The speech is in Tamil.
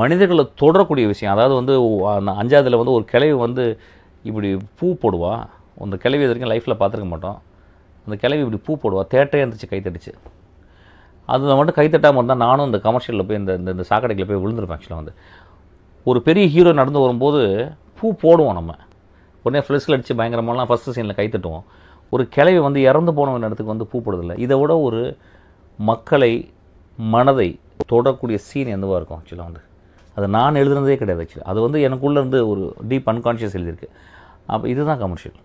மனிதர்களை தொடரக்கூடிய விஷயம் அதாவது வந்து அஞ்சாவதுல வந்து ஒரு கிளவி வந்து இப்படி பூ போடுவா அந்த கிளவி இது வரைக்கும் லைஃப்பில் பார்த்துருக்க மாட்டோம் அந்த கிளவி இப்படி பூ போடுவா தேட்டையே இருந்துச்சு கைத்தடிச்சு அதில் மட்டும் கைத்தட்டாமல் இருந்தால் நானும் இந்த கமர்ஷியலில் போய் இந்த இந்த சாக்கடைக்கில் போய் விழுந்துருப்பேன் ஆக்சுவலாக வந்து ஒரு பெரிய ஹீரோ நடந்து வரும்போது பூ போடுவோம் நம்ம உடனே ஃப்ளெஷில் அடித்து பயங்கரமாலாம் ஃபஸ்ட்டு சீனில் கைத்தட்டுவோம் ஒரு கிளவி வந்து இறந்து போனவன் இடத்துக்கு வந்து பூ போடுறதில்ல இதை விட ஒரு மக்களை மனதை தொடக்கூடிய சீன் எதுவாக இருக்கும் ஆக்சுவலாக வந்து அது நான் எழுதுனதே கிடையாது ஆக்சுவலி அது வந்து எனக்குள்ளேருந்து ஒரு டீப் அன்கான்ஷியஸ் எழுதியிருக்கு அப்போ இதுதான் கமர்ஷியல்